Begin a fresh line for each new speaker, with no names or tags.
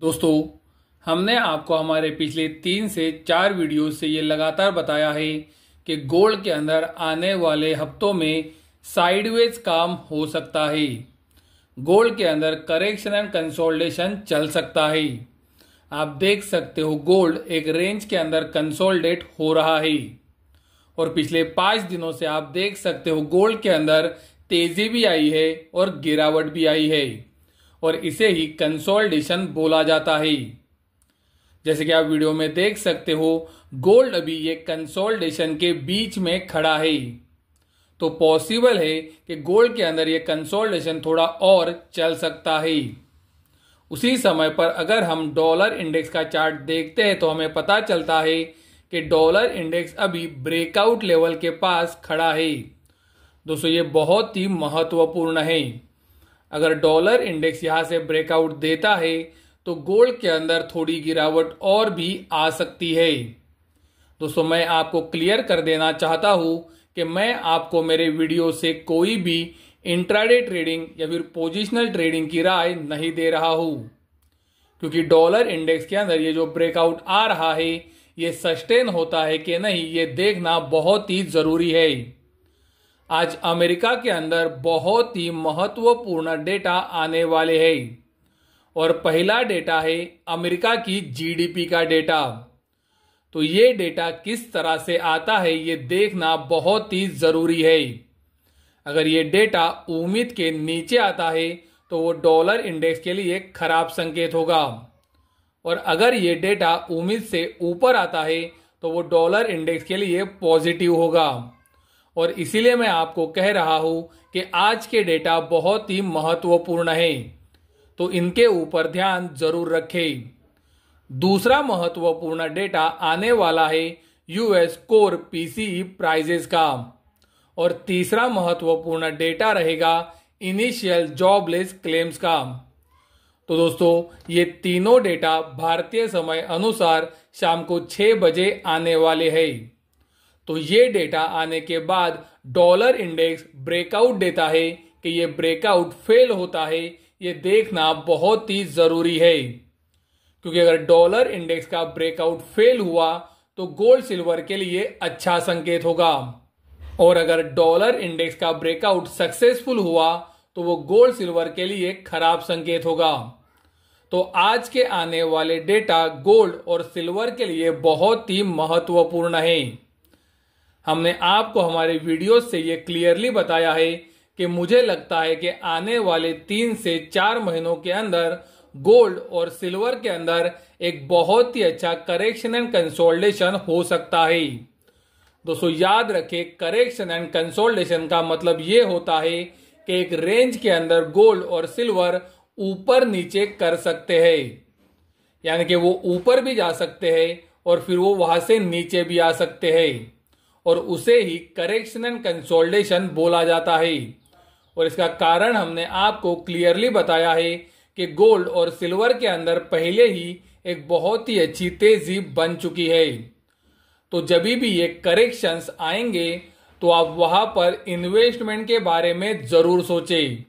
दोस्तों हमने आपको हमारे पिछले तीन से चार वीडियो से ये लगातार बताया है कि गोल्ड के अंदर आने वाले हफ्तों में साइडवेज काम हो सकता है गोल्ड के अंदर करेक्शन एंड कंसोल्टेशन चल सकता है आप देख सकते हो गोल्ड एक रेंज के अंदर कंसोल्टेट हो रहा है और पिछले पांच दिनों से आप देख सकते हो गोल्ड के अंदर तेजी भी आई है और गिरावट भी आई है और इसे ही कंसोलिडेशन बोला जाता है जैसे कि आप वीडियो में देख सकते हो गोल्ड अभी ये कंसोलिडेशन के बीच में खड़ा है तो पॉसिबल है कि गोल्ड के अंदर ये कंसोलिडेशन थोड़ा और चल सकता है उसी समय पर अगर हम डॉलर इंडेक्स का चार्ट देखते हैं तो हमें पता चलता है कि डॉलर इंडेक्स अभी ब्रेकआउट लेवल के पास खड़ा है दोस्तों ये बहुत ही महत्वपूर्ण है अगर डॉलर इंडेक्स यहां से ब्रेकआउट देता है तो गोल्ड के अंदर थोड़ी गिरावट और भी आ सकती है दोस्तों मैं आपको क्लियर कर देना चाहता हूं कि मैं आपको मेरे वीडियो से कोई भी इंट्राडे ट्रेडिंग या फिर पोजिशनल ट्रेडिंग की राय नहीं दे रहा हूं क्योंकि डॉलर इंडेक्स के अंदर ये जो ब्रेकआउट आ रहा है ये सस्टेन होता है कि नहीं ये देखना बहुत ही जरूरी है आज अमेरिका के अंदर बहुत ही महत्वपूर्ण डेटा आने वाले है और पहला डेटा है अमेरिका की जीडीपी का डेटा तो ये डेटा किस तरह से आता है ये देखना बहुत ही ज़रूरी है अगर ये डेटा उम्मीद के नीचे आता है तो वो डॉलर इंडेक्स के लिए खराब संकेत होगा और अगर ये डेटा उम्मीद से ऊपर आता है तो वो डॉलर इंडेक्स के लिए पॉजिटिव होगा और इसीलिए मैं आपको कह रहा हूं कि आज के डेटा बहुत ही महत्वपूर्ण है तो इनके ऊपर ध्यान जरूर रखें दूसरा महत्वपूर्ण डेटा आने वाला है यूएस कोर पीसीई प्राइजेस का और तीसरा महत्वपूर्ण डेटा रहेगा इनिशियल जॉबलेस क्लेम्स का तो दोस्तों ये तीनों डेटा भारतीय समय अनुसार शाम को छह बजे आने वाले हैं तो ये डेटा आने के बाद डॉलर इंडेक्स ब्रेकआउट देता है कि ये ब्रेकआउट फेल होता है ये देखना बहुत ही ज़रूरी है क्योंकि अगर डॉलर इंडेक्स का ब्रेकआउट फेल हुआ तो गोल्ड सिल्वर के लिए अच्छा संकेत होगा और अगर डॉलर इंडेक्स का ब्रेकआउट सक्सेसफुल हुआ तो वो गोल्ड सिल्वर के लिए खराब संकेत होगा तो आज के आने वाले डेटा गोल्ड और सिल्वर के लिए बहुत ही महत्वपूर्ण है हमने आपको हमारे वीडियो से ये क्लियरली बताया है कि मुझे लगता है कि आने वाले तीन से चार महीनों के अंदर गोल्ड और सिल्वर के अंदर एक बहुत ही अच्छा करेक्शन एंड कंसोल्टेशन हो सकता है दोस्तों याद रखें करेक्शन एंड कंसोल्टेशन का मतलब ये होता है कि एक रेंज के अंदर गोल्ड और सिल्वर ऊपर नीचे कर सकते हैं यानी कि वो ऊपर भी जा सकते हैं और फिर वो वहां से नीचे भी आ सकते हैं और उसे ही करेक्शन एंड कंसोल्टेशन बोला जाता है और इसका कारण हमने आपको क्लियरली बताया है कि गोल्ड और सिल्वर के अंदर पहले ही एक बहुत ही अच्छी तेजी बन चुकी है तो जब भी ये करेक्शंस आएंगे तो आप वहां पर इन्वेस्टमेंट के बारे में जरूर सोचें